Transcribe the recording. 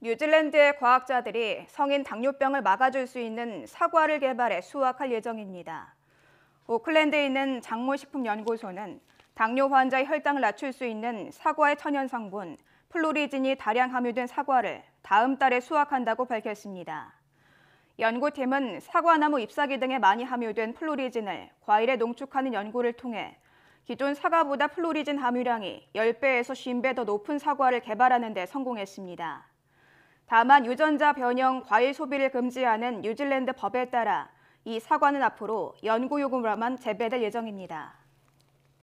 뉴질랜드의 과학자들이 성인 당뇨병을 막아줄 수 있는 사과를 개발해 수확할 예정입니다. 오클랜드에 있는 장모식품연구소는 당뇨 환자의 혈당을 낮출 수 있는 사과의 천연 성분 플로리진이 다량 함유된 사과를 다음 달에 수확한다고 밝혔습니다. 연구팀은 사과나무 잎사귀 등에 많이 함유된 플로리진을 과일에 농축하는 연구를 통해 기존 사과보다 플로리진 함유량이 10배에서 50배 더 높은 사과를 개발하는 데 성공했습니다. 다만 유전자 변형 과일 소비를 금지하는 뉴질랜드 법에 따라 이 사과는 앞으로 연구 요금으로만 재배될 예정입니다.